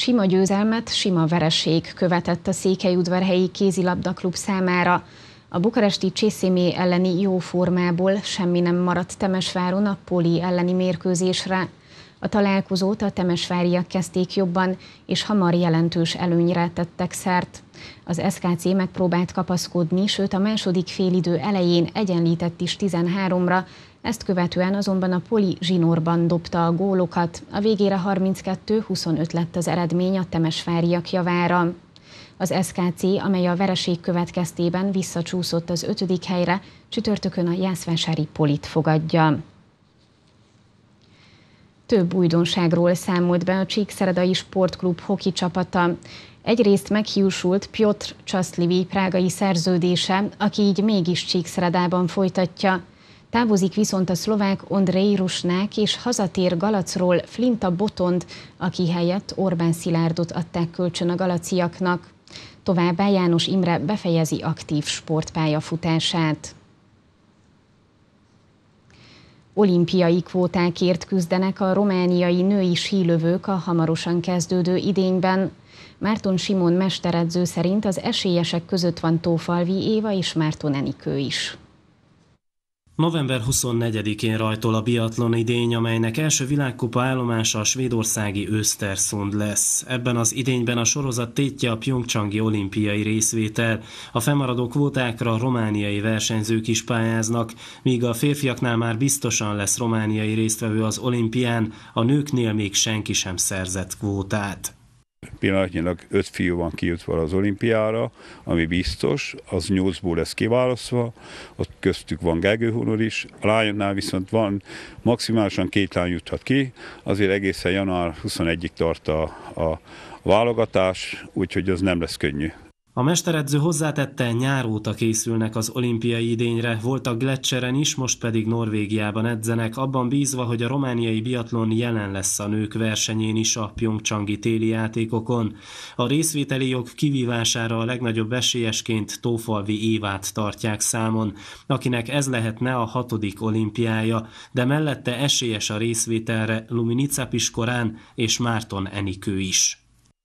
Sima győzelmet, sima vereség követett a Székelyudvarhelyi kézilabda klub számára. A bukaresti Csészémé elleni jó formából semmi nem maradt Temesváron a Poli elleni mérkőzésre. A találkozót a temesváriak kezdték jobban, és hamar jelentős előnyre tettek szert. Az SKC megpróbált kapaszkodni, sőt a második félidő elején egyenlített is 13-ra, ezt követően azonban a Poli zsinórban dobta a gólokat, a végére 32-25 lett az eredmény a temesváriak javára. Az SKC, amely a vereség következtében visszacsúszott az ötödik helyre, csütörtökön a Jászvásári Polit fogadja több újdonságról számolt be a Csíkszeredai Sportklub hoki csapata. Egyrészt meghiúsult Piotr Csaszlivi prágai szerződése, aki így mégis Csíkszeredában folytatja. Távozik viszont a szlovák Ondrej Rusnák, és hazatér Galacról Flinta Botond, aki helyett Orbán Szilárdot adták kölcsön a galaciaknak. Továbbá János Imre befejezi aktív sportpályafutását. Olimpiai kvótákért küzdenek a romániai női sílövők a hamarosan kezdődő idényben. Márton Simon mesteredző szerint az esélyesek között van Tófalvi Éva és Márton Enikő is. November 24-én rajtol a biatlon idény, amelynek első világkupa állomása a svédországi Östersund lesz. Ebben az idényben a sorozat tétje a Pyeongchangi olimpiai részvétel. A fennmaradó kvótákra romániai versenyzők is pályáznak, míg a férfiaknál már biztosan lesz romániai résztvevő az olimpián, a nőknél még senki sem szerzett kvótát. Pillanatnyilag öt fiú van kijutva az olimpiára, ami biztos, az nyolcból lesz kiválasztva, ott köztük van Gergő Hunor is, a lányoknál viszont van, maximálisan két lány juthat ki, azért egészen január 21-ig tart a, a válogatás, úgyhogy az nem lesz könnyű. A mesteredző hozzátette, nyár óta készülnek az olimpiai idényre, voltak Gletscheren is, most pedig Norvégiában edzenek, abban bízva, hogy a romániai biatlon jelen lesz a nők versenyén is a Pyeongchangi téli játékokon. A részvételi jog kivívására a legnagyobb esélyesként Tófalvi Évát tartják számon, akinek ez lehetne a hatodik olimpiája, de mellette esélyes a részvételre Luminica Piskorán és Márton Enikő is.